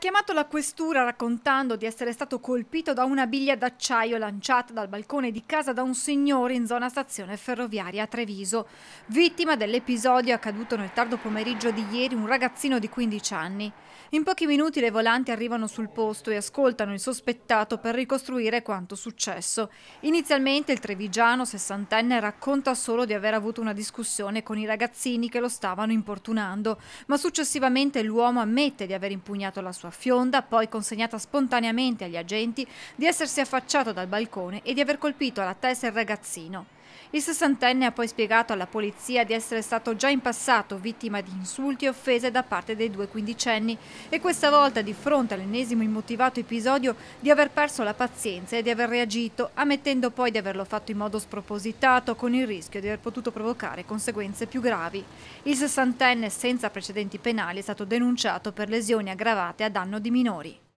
chiamato la questura raccontando di essere stato colpito da una biglia d'acciaio lanciata dal balcone di casa da un signore in zona stazione ferroviaria a Treviso. Vittima dell'episodio accaduto nel tardo pomeriggio di ieri un ragazzino di 15 anni. In pochi minuti le volanti arrivano sul posto e ascoltano il sospettato per ricostruire quanto successo. Inizialmente il trevigiano sessantenne racconta solo di aver avuto una discussione con i ragazzini che lo stavano importunando, ma successivamente l'uomo ammette di aver impugnato la sua Fionda, poi consegnata spontaneamente agli agenti, di essersi affacciato dal balcone e di aver colpito alla testa il ragazzino. Il sessantenne ha poi spiegato alla polizia di essere stato già in passato vittima di insulti e offese da parte dei due quindicenni e questa volta di fronte all'ennesimo immotivato episodio di aver perso la pazienza e di aver reagito, ammettendo poi di averlo fatto in modo spropositato con il rischio di aver potuto provocare conseguenze più gravi. Il sessantenne senza precedenti penali è stato denunciato per lesioni aggravate a danno di minori.